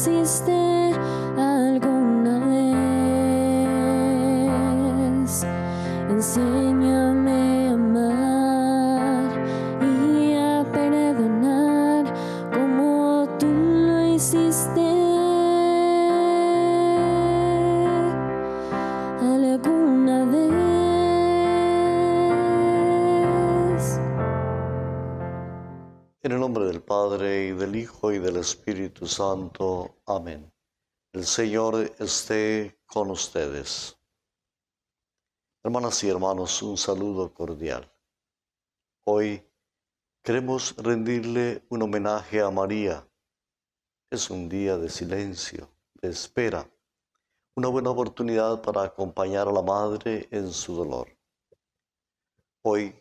hiciste alguna vez. Enséñame a amar y a perdonar como tú lo hiciste. Alguna vez. En el nombre del Padre y del Hijo y del Espíritu Santo. Amén. El Señor esté con ustedes. Hermanas y hermanos, un saludo cordial. Hoy queremos rendirle un homenaje a María. Es un día de silencio, de espera, una buena oportunidad para acompañar a la Madre en su dolor. Hoy,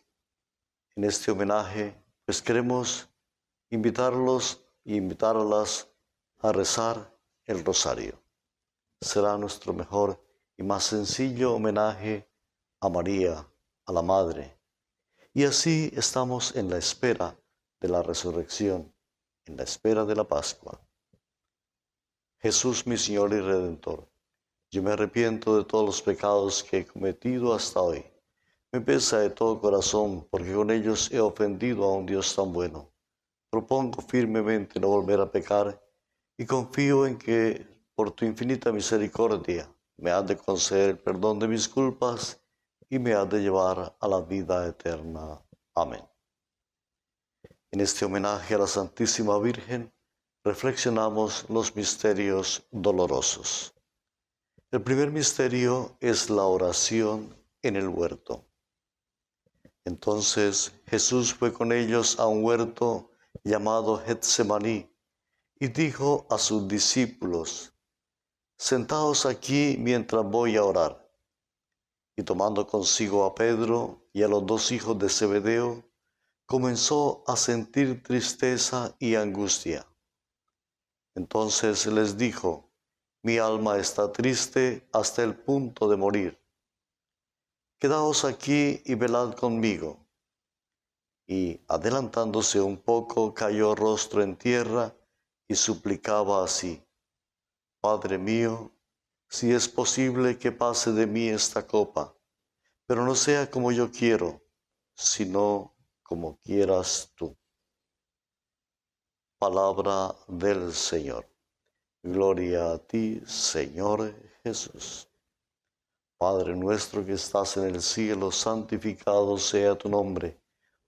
en este homenaje, pues queremos invitarlos y invitarlas a rezar el rosario. Será nuestro mejor y más sencillo homenaje a María, a la Madre. Y así estamos en la espera de la resurrección, en la espera de la Pascua. Jesús, mi Señor y Redentor, yo me arrepiento de todos los pecados que he cometido hasta hoy. Me pesa de todo corazón porque con ellos he ofendido a un Dios tan bueno. Propongo firmemente no volver a pecar y confío en que por tu infinita misericordia me has de conceder el perdón de mis culpas y me has de llevar a la vida eterna. Amén. En este homenaje a la Santísima Virgen, reflexionamos los misterios dolorosos. El primer misterio es la oración en el huerto. Entonces Jesús fue con ellos a un huerto llamado Getsemaní y dijo a sus discípulos, Sentaos aquí mientras voy a orar. Y tomando consigo a Pedro y a los dos hijos de Zebedeo, comenzó a sentir tristeza y angustia. Entonces les dijo, Mi alma está triste hasta el punto de morir. Quedaos aquí y velad conmigo. Y adelantándose un poco, cayó rostro en tierra, y suplicaba así, Padre mío, si es posible que pase de mí esta copa, pero no sea como yo quiero, sino como quieras tú. Palabra del Señor. Gloria a ti, Señor Jesús. Padre nuestro que estás en el cielo, santificado sea tu nombre.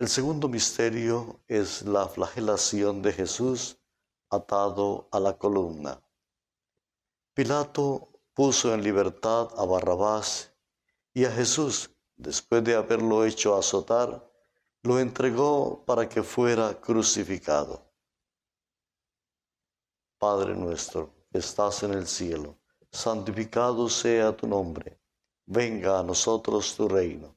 El segundo misterio es la flagelación de Jesús atado a la columna. Pilato puso en libertad a Barrabás y a Jesús, después de haberlo hecho azotar, lo entregó para que fuera crucificado. Padre nuestro, que estás en el cielo, santificado sea tu nombre, venga a nosotros tu reino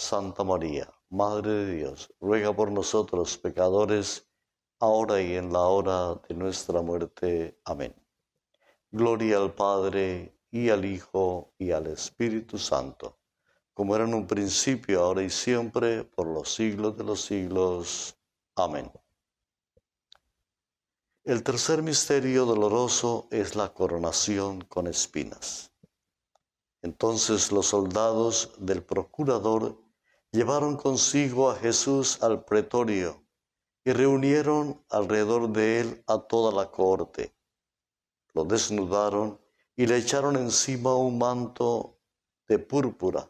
Santa María, Madre de Dios, ruega por nosotros pecadores, ahora y en la hora de nuestra muerte. Amén. Gloria al Padre, y al Hijo, y al Espíritu Santo, como era en un principio, ahora y siempre, por los siglos de los siglos. Amén. El tercer misterio doloroso es la coronación con espinas. Entonces los soldados del procurador llevaron consigo a Jesús al pretorio y reunieron alrededor de él a toda la corte. Lo desnudaron y le echaron encima un manto de púrpura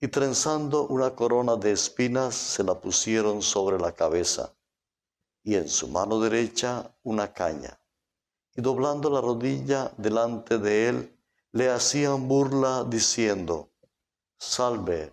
y trenzando una corona de espinas se la pusieron sobre la cabeza y en su mano derecha una caña. Y doblando la rodilla delante de él, le hacían burla diciendo, Salve,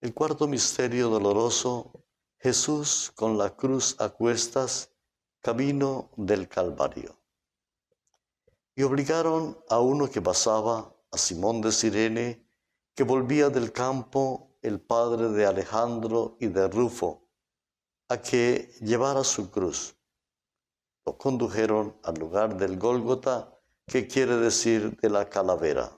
El cuarto misterio doloroso, Jesús con la cruz a cuestas, camino del Calvario. Y obligaron a uno que pasaba, a Simón de Sirene, que volvía del campo, el padre de Alejandro y de Rufo, a que llevara su cruz. Lo condujeron al lugar del Gólgota, que quiere decir de la calavera.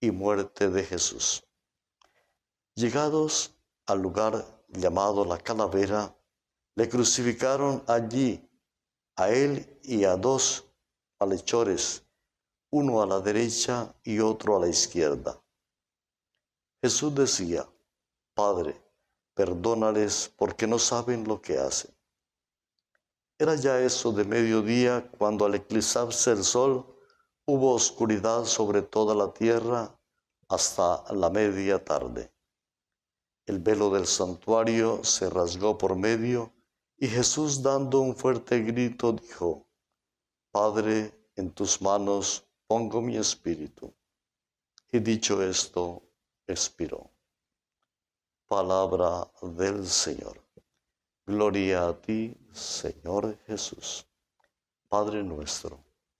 y muerte de Jesús. Llegados al lugar llamado la calavera, le crucificaron allí a él y a dos malhechores, uno a la derecha y otro a la izquierda. Jesús decía, Padre, perdónales porque no saben lo que hacen. Era ya eso de mediodía cuando al eclipsarse el sol, Hubo oscuridad sobre toda la tierra hasta la media tarde. El velo del santuario se rasgó por medio y Jesús dando un fuerte grito dijo, Padre, en tus manos pongo mi espíritu. Y dicho esto, expiró. Palabra del Señor. Gloria a ti, Señor Jesús. Padre nuestro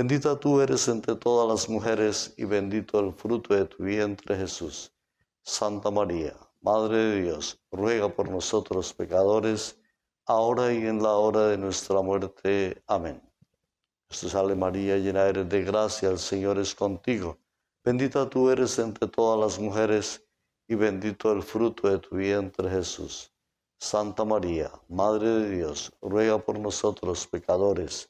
Bendita tú eres entre todas las mujeres y bendito el fruto de tu vientre Jesús. Santa María, Madre de Dios, ruega por nosotros pecadores, ahora y en la hora de nuestra muerte. Amén. Jesús, sale María, llena eres de gracia, el Señor es contigo. Bendita tú eres entre todas las mujeres y bendito el fruto de tu vientre Jesús. Santa María, Madre de Dios, ruega por nosotros pecadores,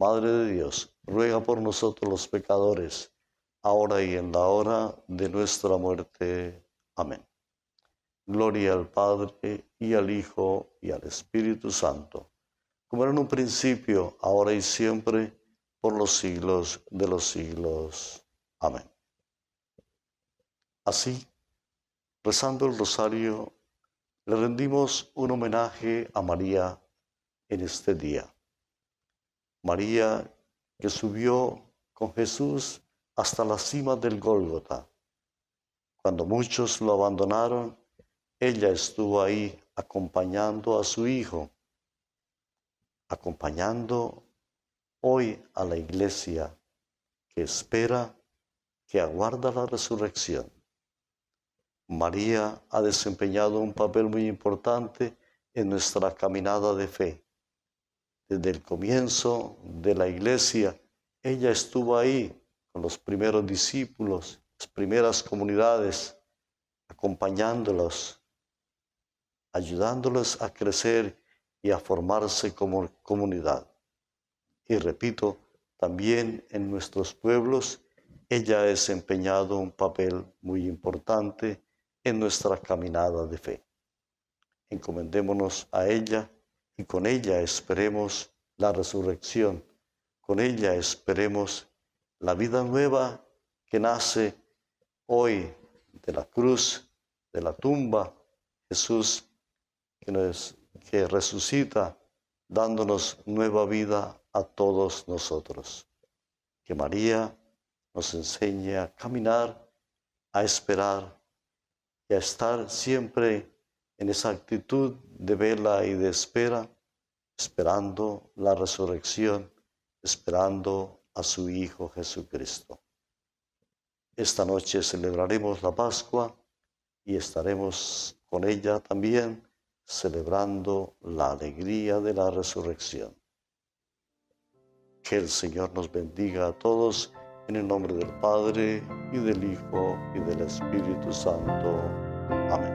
Madre de Dios, ruega por nosotros los pecadores, ahora y en la hora de nuestra muerte. Amén. Gloria al Padre y al Hijo y al Espíritu Santo, como era en un principio, ahora y siempre, por los siglos de los siglos. Amén. Así, rezando el rosario, le rendimos un homenaje a María en este día María que subió con Jesús hasta la cima del Gólgota. Cuando muchos lo abandonaron, ella estuvo ahí acompañando a su hijo, acompañando hoy a la iglesia que espera, que aguarda la resurrección. María ha desempeñado un papel muy importante en nuestra caminada de fe. Desde el comienzo de la iglesia, ella estuvo ahí con los primeros discípulos, las primeras comunidades, acompañándolos, ayudándolos a crecer y a formarse como comunidad. Y repito, también en nuestros pueblos, ella ha desempeñado un papel muy importante en nuestra caminada de fe. Encomendémonos a ella y con ella esperemos la resurrección, con ella esperemos la vida nueva que nace hoy de la cruz, de la tumba, Jesús que, resucita dándonos nueva vida a todos nosotros. Que María nos enseñe a caminar, a esperar y a estar siempre en esa actitud de vela y de espera, esperando la resurrección, esperando a su Hijo Jesucristo. Esta noche celebraremos la Pascua y estaremos con ella también celebrando la alegría de la resurrección. Que el Señor nos bendiga a todos en el nombre del Padre y del Hijo y del Espíritu Santo. Amén.